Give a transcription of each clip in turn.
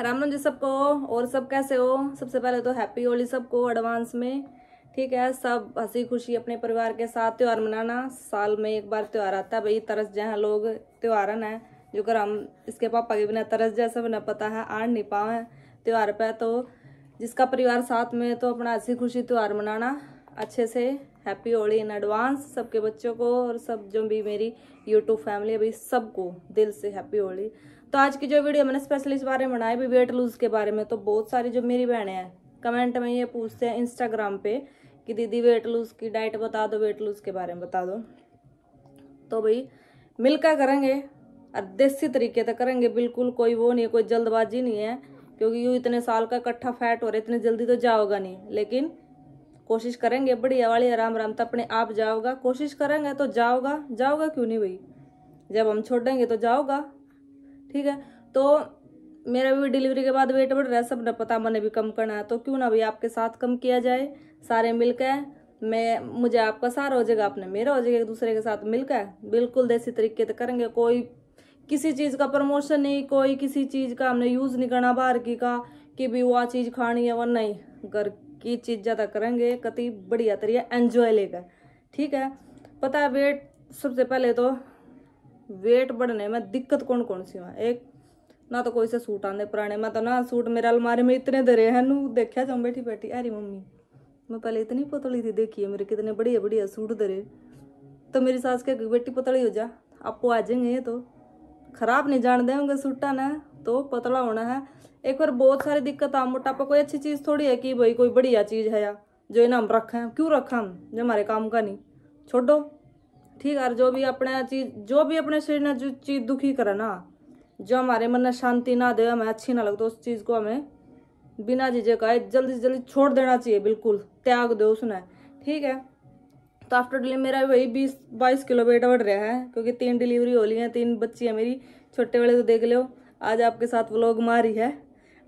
राम राम जी सबको और सब कैसे हो सबसे पहले तो हैप्पी होली सबको एडवांस में ठीक है सब हंसी खुशी अपने परिवार के साथ त्यौहार मनाना साल में एक बार त्यौहार आता है भाई तरस जहाँ लोग त्यौहारन है जो कर हम इसके पापा के बिना तरस जैसा बिना पता है आड़ नहीं पाओ त्यौहार पर तो जिसका परिवार साथ में तो अपना हंसी खुशी त्यौहार मनाना अच्छे से हैप्पी होली इन एडवांस सबके बच्चों को और सब जो भी मेरी यूट्यूब फैमिली है भाई सबको दिल से हैप्पी होली तो आज की जो वीडियो मैंने स्पेशली इस बारे में बनाई भी वेट लूज़ के बारे में तो बहुत सारी जो मेरी बहनें हैं कमेंट में ये पूछते हैं इंस्टाग्राम पे कि दीदी वेट लूज़ की डाइट बता दो वेट लूज़ के बारे में बता दो तो भाई मिलकर करेंगे और देसी तरीके से करेंगे बिल्कुल कोई वो नहीं है कोई जल्दबाजी नहीं है क्योंकि यूँ इतने साल का इकट्ठा फैट हो रहा है इतनी जल्दी तो जाओगा नहीं लेकिन कोशिश करेंगे बढ़िया वाली आराम तो अपने आप जाओगा कोशिश करेंगे तो जाओगा जाओगा क्यों नहीं भाई जब हम छोड़ेंगे तो जाओगा ठीक है तो मेरा भी डिलीवरी के बाद वेट बढ़ रहा है सब ने पता मैंने भी कम करना है तो क्यों ना भाई आपके साथ कम किया जाए सारे मिलकर मैं मुझे आपका सारा हो जाएगा आपने मेरा हो जाएगा एक दूसरे के साथ मिलकर बिल्कुल देसी तरीके से करेंगे कोई किसी चीज़ का प्रमोशन नहीं कोई किसी चीज़ का हमने यूज़ नहीं करना बाहर की का कि भी वो चीज़ खानी है वह नहीं घर कि चीज़ ज़्यादा करेंगे कति बढ़िया तरीका एंजॉय लेकर ठीक है पता है वेट सबसे पहले तो वेट बढ़ने में दिक्कत कौन कौन सी है एक ना तो कोई से सूट आने पुराने मैं तो ना सूट मेरे अलमारी में इतने धरे हैं नू देखा जाऊँ बैठी बैठी अरे मम्मी मैं पहले इतनी पतली थी देखिए मेरे कितने बढ़िया बढ़िया सूट धरे तो मेरी सास के बेटी पतली हो जा आपको आ जाएंगे ये तो खराब नहीं जान देंगे सूटा ना तो पतला होना है एक बार बहुत सारी दिक्कत आ मोटापा कोई अच्छी चीज़ थोड़ी है कि भाई कोई बढ़िया चीज़ है या जो इन्हें हम रखें क्यों रखें हम जो हमारे काम का नहीं छोड़ो ठीक है जो भी अपने चीज जो भी अपने शरीर ने जो चीज़ दुखी करे ना जो हमारे मन में शांति ना दे हमें अच्छी ना लगे तो उस चीज़ को हमें बिना जीजे का जल्दी से जल्दी छोड़ देना चाहिए बिल्कुल त्याग दो उसने ठीक है तो आफ्टर डिलीवरी मेरा वही बीस बाईस किलो वेट बढ़ रहा है क्योंकि तीन डिलीवरी हो ली है तीन बच्ची है मेरी छोटे वाले तो देख लो आज आपके साथ व्लॉग मारी है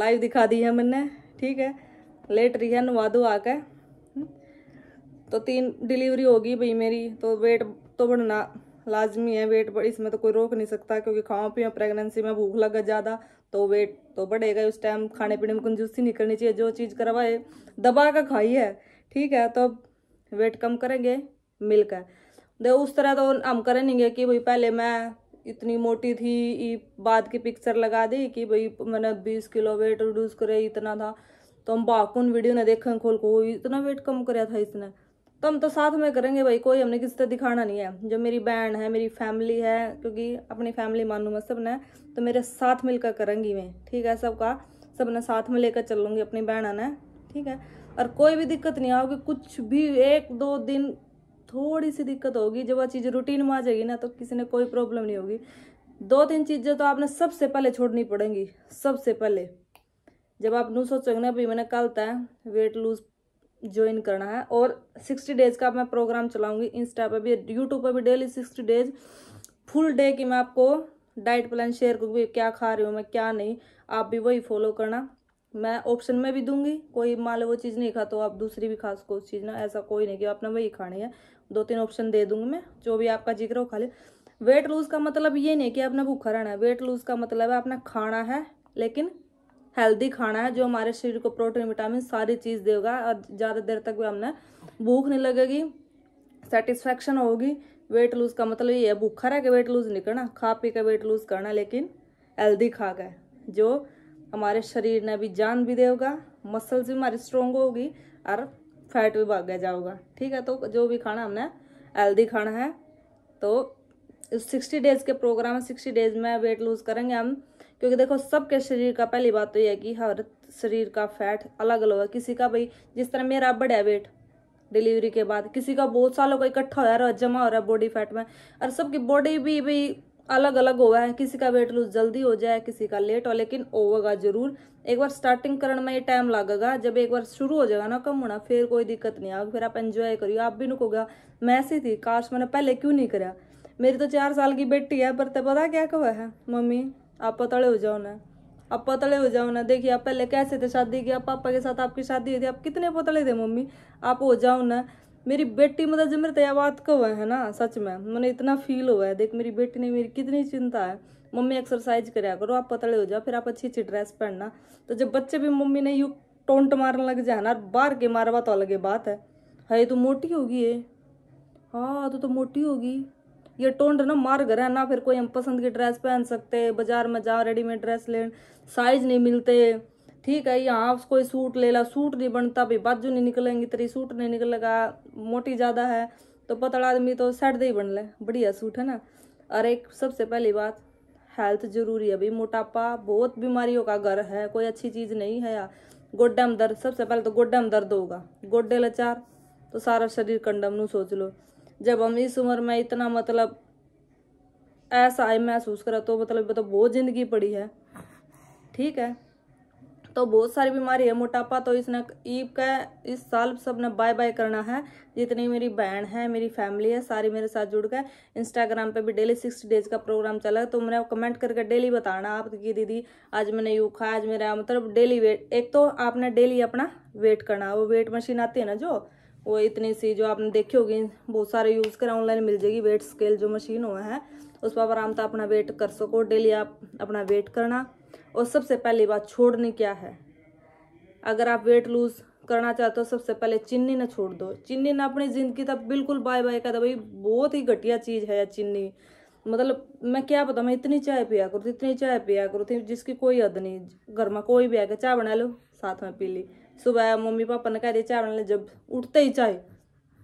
लाइव दिखा दी है मैंने ठीक है लेट रही है दो आकर हम्म। तो तीन डिलीवरी होगी भाई मेरी तो वेट तो बढ़ना लाजमी है वेट बढ़ इसमें तो कोई रोक नहीं सकता क्योंकि खाओ पीओ प्रेगनेंसी में भूख लगा ज़्यादा तो वेट तो बढ़ेगा उस टाइम खाने पीने में कंजूसी नहीं करनी चाहिए जो चीज़ करवाए दबा कर खाई है ठीक है तो वेट कम करेंगे मिलकर देखो उस तरह तो हम करेंगे कि भाई पहले मैं इतनी मोटी थी ई बाद की पिक्चर लगा दी कि भाई मैंने बीस किलो वेट रिड्यूस करे इतना था तो हम बाकुन वीडियो ने देखें खोल को इतना वेट कम कराया था इसने तो हम तो साथ में करेंगे भाई कोई हमने किसी तरह दिखाना नहीं है जो मेरी बहन है मेरी फैमिली है क्योंकि अपनी फैमिली मानू मैं सब ने तो मेरे साथ मिलकर करेंगी मैं ठीक है सबका सब ने साथ में लेकर चलूंगी अपनी बहन ने ठीक है और कोई भी दिक्कत नहीं आओगी कुछ भी एक दो दिन थोड़ी सी दिक्कत होगी जब वह चीज़ रूटीन में आ जाएगी ना तो किसी ने कोई प्रॉब्लम नहीं होगी दो तीन चीज़ें तो आपने सबसे पहले छोड़नी पड़ेंगी सबसे पहले जब आप नू सोचोगे ना भाई मैंने कल तय वेट लूज ज्वाइन करना है और सिक्सटी डेज का मैं प्रोग्राम चलाऊंगी इंस्टा पर भी यूट्यूब पर भी daily sixty days full day की मैं आपको डाइट प्लान शेयर करूँगी क्या खा रही हूँ मैं क्या नहीं आप भी वही फॉलो करना मैं ऑप्शन में भी दूंगी कोई मान लो वो चीज़ नहीं खा तो आप दूसरी भी खा सको उस चीज़ ना ऐसा कोई नहीं कि आपने वही खानी है दो तीन ऑप्शन दे दूंगी मैं जो भी आपका जिक्र हो खा ले वेट लूज का मतलब ये नहीं कि आपने भूखा रहना है वेट लूज का मतलब है आपने खाना है लेकिन हेल्दी खाना है जो हमारे शरीर को प्रोटीन विटामिन सारी चीज़ देगा और ज़्यादा देर तक भी हमने भूख नहीं लगेगी सेटिस्फैक्शन होगी वेट लूज का मतलब ये है भूखा रह के वेट लूज नहीं करना खा पी के वेट लूज करना लेकिन हेल्दी खा के जो हमारे शरीर ने भी जान भी देगा मसल्स भी हमारी स्ट्रोंग होगी और फैट भी भाग जाओगा ठीक है तो जो भी खाना हमने हेल्दी खाना है तो इस सिक्सटी डेज़ के प्रोग्राम में सिक्सटी डेज़ में वेट लूज़ करेंगे हम क्योंकि देखो सबके शरीर का पहली बात तो यह है कि हर शरीर का फैट अलग अलग है किसी का भाई जिस तरह मेरा बढ़िया वेट डिलीवरी के बाद किसी का बहुत सालों का इकट्ठा हो रहा है जमा हो रहा है बॉडी फैट में और सबकी बॉडी भी भाई अलग अलग हुआ है किसी का वेट लूज जल्दी हो जाए किसी का लेट हो लेकिन होगा जरूर एक बार स्टार्टिंग करने में ये टाइम लगेगा जब एक बार शुरू हो जाएगा ना कम होना फिर कोई दिक्कत नहीं आएगी फिर आप एंजॉय करिए आप भी नुकोगा मैं ऐसी थी काश मैंने पहले क्यों नहीं करा मेरी तो चार साल की बेटी है पर तो पता क्या कहो है मम्मी आप पतले हो जाओ ना आप पतले हो जाओ ना देखिए आप पहले कैसे थे शादी की आप पापा के साथ आपकी शादी हुई थी आप कितने पतले थे मम्मी आप हो जाओ ना मेरी बेटी मतलब जब मेरे तैयार तैयाबात कब है ना सच में मैंने इतना फील हुआ है देख मेरी बेटी ने मेरी कितनी चिंता है मम्मी एक्सरसाइज कराया करो आप पतले हो जाओ फिर आप अच्छी अच्छी ड्रेस पहनना तो जब बच्चे भी मम्मी ने यू टोंट मारने लग जाए ना बाहर के मारवा तो अलग बात है है हाँ, तो मोटी होगी ये हाँ तो तो मोटी होगी ये टोंड ना मार कर है ना फिर कोई हम पसंद की ड्रेस पहन सकते बाजार में जाओ रेडीमेड ड्रेस ले साइज नहीं मिलते ठीक है यहाँ कोई सूट ले ला सूट नहीं बनता भाई बाजू नहीं निकलेंगी तेरी सूट नहीं निकलेगा मोटी ज़्यादा है तो पतला आदमी तो सेट दे ही बन ले बढ़िया सूट है ना और एक सबसे पहली बात हेल्थ जरूरी है भाई मोटापा बहुत बीमारियों का घर है कोई अच्छी चीज़ नहीं है यार गोड्डे में दर्द सबसे पहले तो गोड्डे में दर्द होगा गोड्डे लचार तो सारा शरीर कंडम नू सोच लो जब हम इस उम्र में इतना मतलब ऐसा महसूस करा तो मतलब तो बहुत ज़िंदगी पड़ी है ठीक है तो बहुत सारी बीमारी है मोटापा तो इसने ईब का इस साल सब ने बाय बाय करना है जितनी मेरी बहन है मेरी फैमिली है सारी मेरे साथ जुड़ गए इंस्टाग्राम पे भी डेली सिक्स डेज का प्रोग्राम चला है तो मैंने कमेंट करके डेली बताना आप कि दीदी आज मैंने यू खाया आज मेरा मतलब डेली वेट एक तो आपने डेली अपना वेट करना वो वेट मशीन आती है ना जो वो इतनी सी जो आपने देखी होगी बहुत सारे यूज़ करें ऑनलाइन मिल जाएगी वेट स्केल जो मशीन हुआ है उस पर आराम तो अपना वेट कर सको डेली आप अपना वेट करना और सबसे पहली बात छोड़नी क्या है अगर आप वेट लूज़ करना चाहते हो सबसे पहले चीनी ना छोड़ दो चीनी ना अपनी ज़िंदगी तक बिल्कुल बाय बाय कर दो भाई बहुत ही घटिया चीज़ है चीनी मतलब मैं क्या पता मैं इतनी चाय पिया करूँ थी इतनी चाय पिया करूँ थी जिसकी कोई हद नहीं घर में कोई भी आके चाय बना लो साथ में पी ली सुबह मम्मी पापा ने कह दिया चाय बना ली जब उठते ही चाय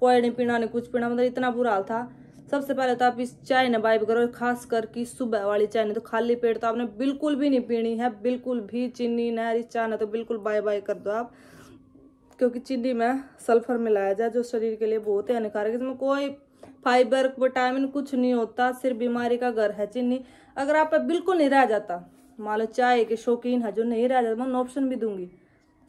कोई नहीं पीना नहीं कुछ पीना मतलब इतना बुरा हाल था सबसे पहले तो आप इस चाय ने बाइब करो खास करके सुबह वाली चाय ने तो खाली पेट तो आपने बिल्कुल भी नहीं पीनी है बिल्कुल भी चीनी ना इस चाय ने तो बिल्कुल बाय बाय कर दो आप क्योंकि चीनी में सल्फर मिलाया जाए जो शरीर के लिए बहुत ही हानिकारक इसमें कोई फाइबर विटामिन कुछ नहीं होता सिर्फ बीमारी का घर है चीनी अगर आप बिल्कुल नहीं रह जाता मान लो चाय के शौकीन है जो नहीं रह जाता मैं ऑप्शन भी दूंगी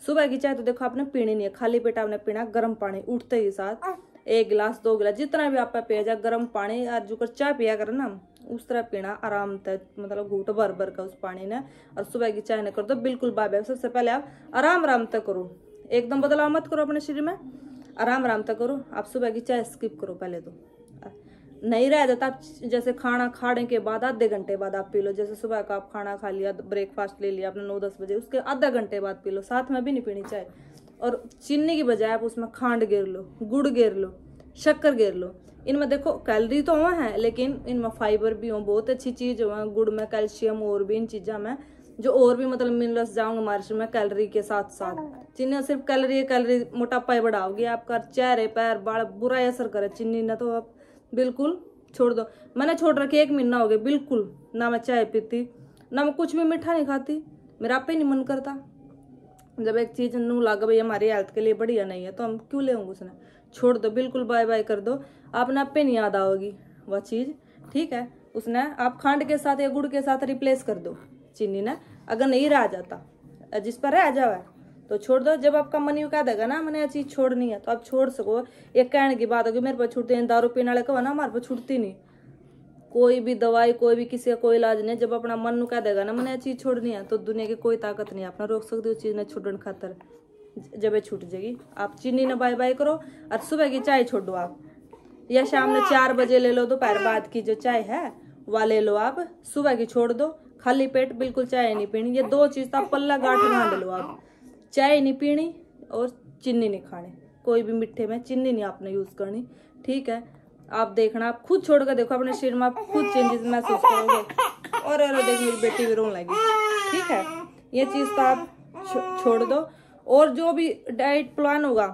सुबह की चाय तो देखो आपने पीनी नहीं है खाली पेट आपने पीना गर्म पानी उठते ही साथ एक गिलास दो गिलास जितना भी आप पिया जाए गर्म पानी और जो कर चाय पिया करो ना उस तरह पीना आराम तक मतलब घूट भर भर का उस पानी ने और सुबह की चाय न कर दो बिल्कुल बाबे सबसे पहले आप आराम आराम तक करो एकदम बदलाव मत करो अपने शरीर में आराम आराम तक करो आप सुबह की चाय स्किप करो पहले तो नहीं रह जाता आप जैसे खाना खाने के बाद आधे घंटे बाद आप पी लो जैसे सुबह का आप खाना खा लिया ब्रेकफास्ट ले लिया आपने नौ दस बजे उसके आधा घंटे बाद पी लो साथ में भी नहीं पीनी चाय और चीनी की बजाय आप उसमें खांड गेर लो गुड़ गेर लो शक्कर गेर लो इनमें देखो कैलरी तो वहाँ है लेकिन इनमें फाइबर भी हो बहुत अच्छी चीज़ हो गुड़ में कैल्शियम और भी इन चीज़ों में जो और भी मतलब मिनरल्स जाओगे मार्च में कैलरी के साथ साथ चीनी सिर्फ कैलरी कैलरी मोटापा ही बढ़ाओगी आपका चेहरे पैर बाल बुरा असर करे चीनी ना तो आप बिल्कुल छोड़ दो मैंने छोड़ रखी एक महीना हो गया बिल्कुल ना मैं चाय पीती ना मैं कुछ भी मीठा नहीं खाती मेरा आप ही नहीं मन करता जब एक चीज़ नू लगा भाई हमारी हेल्थ के लिए बढ़िया नहीं है तो हम क्यों ले उसने छोड़ दो बिल्कुल बाय बाय कर दो आपने आप पे नहीं याद आओगी वह चीज़ ठीक है उसने आप खांड के साथ या गुड़ के साथ रिप्लेस कर दो चीनी ने अगर नहीं रह जाता जिस पर रह जावा तो छोड़ दो जब आपका मन यू कह देगा ना मैंने ये चीज़ छोड़नी है तो आप छोड़ सको एक कहने की बात होगी मेरे पर छूटती दारू पीने वाले कहो ना हमारे पर छूटती नहीं कोई भी दवाई कोई भी किसी का कोई इलाज नहीं जब अपना मन नु कह देगा ना मैंने चीज़ छोड़नी है तो दुनिया की कोई ताकत नहीं अपना रोक सकते उस चीज़ ने छोड़ने खातर जब छूट जाएगी आप चीनी ना बाय बाय करो और सुबह की चाय छोड़ दो आप या शाम में चार बजे ले लो दोपहर बाद की जो चाय है वह ले लो आप सुबह की छोड़ दो खाली पेट बिल्कुल चाय नहीं पीनी ये दो चीज़ तो आप पल्ला गाठ ना ले लो आप चाय नहीं पीनी और चीनी नहीं खानी कोई भी मिठ्ठे में चीनी नहीं आपने यूज़ करनी ठीक है आप देखना आप खुद छोड़ कर देखो अपने शरीर में आप खुद चेंजेस महसूस करोगे और अरे देख मेरी बेटी भी रोने लगी ठीक है ये चीज़ तो आप छोड़ दो और जो भी डाइट प्लान होगा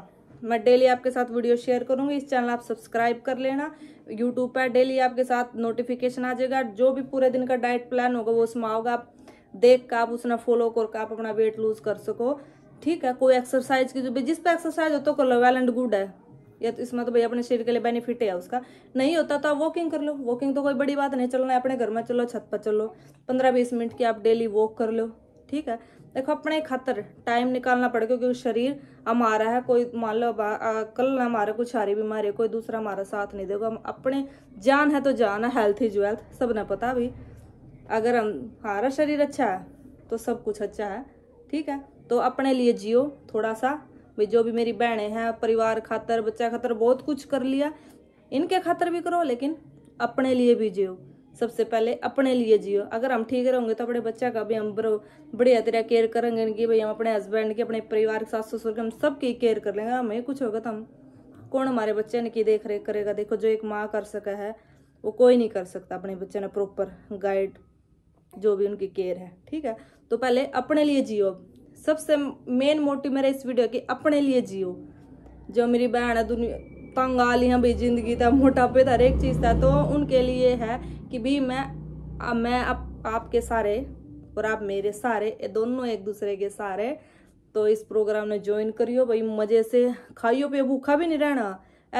मैं डेली आपके साथ वीडियो शेयर करूंगी इस चैनल आप सब्सक्राइब कर लेना यूट्यूब पर डेली आपके साथ नोटिफिकेशन आ जाएगा जो भी पूरे दिन का डाइट प्लान होगा वो उसमें आओगे आप देख कर आप उसने फॉलो करके आप अपना वेट लूज कर सको ठीक है कोई एक्सरसाइज की जो भी जिस पर एक्सरसाइज हो तो कर लो वेल एंड गुड है या तो इसमें तो भाई अपने शरीर के लिए बेनिफिट है उसका नहीं होता तो आप वॉकिंग कर लो वॉकिंग तो कोई बड़ी बात नहीं चलना अपने घर में चलो छत पर चलो पंद्रह बीस मिनट की आप डेली वॉक कर लो ठीक है देखो अपने खातर टाइम निकालना पड़ेगा क्योंकि शरीर हमारा है कोई मान लो कल ना हमारा कुछ सारी बीमारी कोई दूसरा हमारा साथ नहीं देगा हम अपने जान है तो जान है हेल्थ इज वेल्थ सब ने पता भी अगर हम हमारा शरीर अच्छा है तो सब कुछ अच्छा है ठीक है तो अपने लिए जियो थोड़ा सा भाई जो भी मेरी बहनें हैं परिवार खातर बच्चा खातर बहुत कुछ कर लिया इनके खातर भी करो लेकिन अपने लिए भी जियो सबसे पहले अपने लिए जियो अगर हम ठीक रहोगे तो अपने बच्चा का भी हम बढ़िया तरह केयर करेंगे इनकी भाई हम अपने हस्बैंड की अपने परिवार के सास ससुर के हम सब की केयर कर लेंगे हाँ, हमें कुछ होगा तो हम कौन हमारे बच्चे ने की देख रेख करेगा देखो जो एक माँ कर सका है वो कोई नहीं कर सकता अपने बच्चे ने प्रॉपर गाइड जो भी उनकी केयर है ठीक है तो पहले अपने लिए जियो सबसे मेन मोटिव मेरा इस वीडियो की अपने लिए जियो जो मेरी बहन है दुनिया तंग आ ली हैं भाई जिंदगी था मोटापे था हर एक चीज़ था तो उनके लिए है कि भी मैं आ, मैं आप आपके सारे और आप मेरे सारे दोनों एक दूसरे के सारे तो इस प्रोग्राम में ज्वाइन करियो भाई मज़े से खाइयो पे भूखा भी नहीं रहना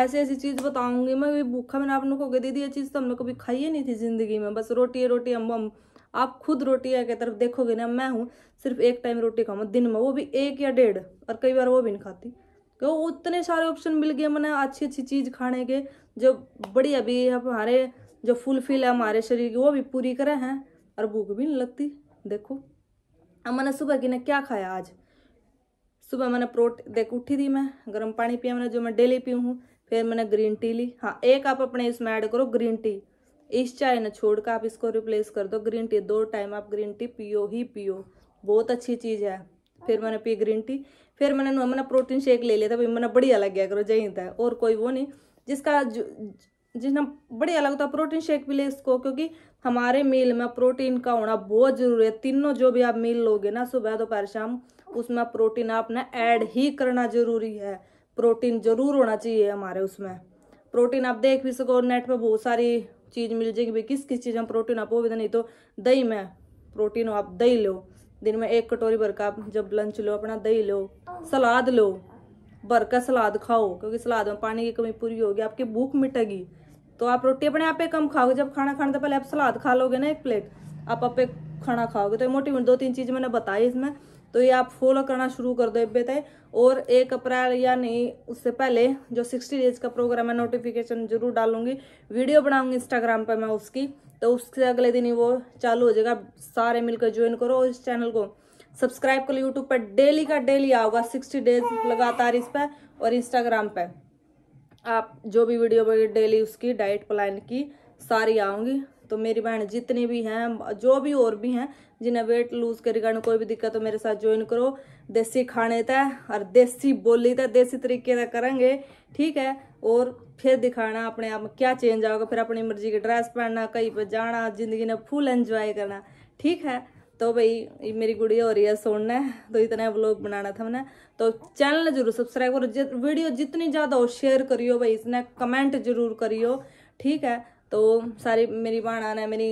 ऐसी ऐसी चीज़ बताऊंगी मैं भूखा मैंने आप लोगों को दीदी ये चीज़ तो हमने कभी खाई ही नहीं थी ज़िंदगी में बस रोटी रोटी अम्बम हम आप खुद रोटी की तरफ देखोगे ना मैं हूँ सिर्फ एक टाइम रोटी खाऊँ दिन में वो भी एक या डेढ़ और कई बार वो भी नहीं खाती क्यों तो उतने सारे ऑप्शन मिल गए मैंने अच्छी अच्छी चीज़ खाने के जो बढ़िया भी हमारे जो फुलफिल है हमारे शरीर की वो भी पूरी करे हैं और भूख भी नहीं लगती देखो अब मैंने सुबह की ना क्या खाया आज सुबह मैंने प्रोट देख उठी थी मैं गर्म पानी पिया मैंने जो मैं डेली पीऊँ हूँ फिर मैंने ग्रीन टी ली हाँ एक आप अपने इसमें ऐड करो ग्रीन टी इस चाय ना छोड़ कर आप इसको रिप्लेस कर दो ग्रीन टी दो टाइम आप ग्रीन टी पियो ही पियो बहुत अच्छी चीज़ है फिर मैंने पी ग्रीन टी फिर मैंने मैंने प्रोटीन शेक ले लिया था भाई मैंने बढ़िया लग गया करो जही था और कोई वो नहीं जिसका जिसने बढ़िया लगता है प्रोटीन शेक भी ले इसको क्योंकि हमारे मील में प्रोटीन का होना बहुत ज़रूरी है तीनों जो भी आप मील लोगे ना सुबह दोपहर शाम उसमें प्रोटीन आपने ऐड ही करना ज़रूरी है प्रोटीन ज़रूर होना चाहिए हमारे उसमें प्रोटीन आप देख भी सको नेट पर बहुत सारी चीज़ मिल जाएगी भाई किस किस चीज़ में प्रोटीन आप वो भी तो नहीं तो दही में प्रोटीन हो आप दही लो दिन में एक कटोरी भर का आप जब लंच लो अपना दही लो सलाद लो भर का सलाद खाओ क्योंकि सलाद में पानी की कमी पूरी होगी आपकी भूख मिटेगी तो आप रोटी अपने आप पे कम खाओगे जब खाना खाने से पहले आप सलाद खा लोगे ना एक प्लेट आप आप खाना खाओगे तो मोटी दो तीन चीज़ मैंने बताई इसमें तो ये आप फॉलो करना शुरू कर दो इब्बे तय और एक अप्रैल या नहीं उससे पहले जो सिक्सटी डेज का प्रोग्राम है नोटिफिकेशन जरूर डालूंगी वीडियो बनाऊंगी इंस्टाग्राम पर मैं उसकी तो उससे अगले दिन ही वो चालू हो जाएगा सारे मिलकर ज्वाइन करो इस चैनल को सब्सक्राइब कर लो यूट्यूब पर डेली का डेली आओगा सिक्सटी डेज लगातार इस पर और इंस्टाग्राम पर आप जो भी वीडियो डेली उसकी डाइट प्लान की सारी आऊँगी तो मेरी बहन जितनी भी हैं जो भी और भी हैं जिन्हें वेट लूज के कोई भी दिक्कत हो मेरे साथ ज्वाइन करो देसी खाने तय और देसी बोली तय देसी तरीके तय करेंगे ठीक है और फिर दिखाना अपने आप में क्या चेंज आओगे फिर अपनी मर्जी की ड्रेस पहनना कहीं पर जाना जिंदगी ने फुल एंजॉय करना ठीक है तो भाई मेरी गुड़िया हो रही है सुनना है तो इतना ब्लॉग बनाना था मैंने तो चैनल जरूर सब्सक्राइब करो वीडियो जितनी ज़्यादा हो शेयर करियो भाई इसने कमेंट जरूर करियो ठीक है तो सारी मेरी भाणा ने मेरी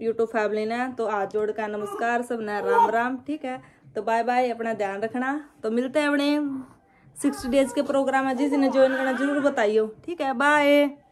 यूट्यूब फैमिली ने तो हाथ जोड़ का नमस्कार सब ने राम राम ठीक है तो बाय बाय अपना ध्यान रखना तो मिलते हैं अपने सिक्सटी डेज के प्रोग्राम है जिसने ज्वाइन करना जरूर बताइयो ठीक है बाय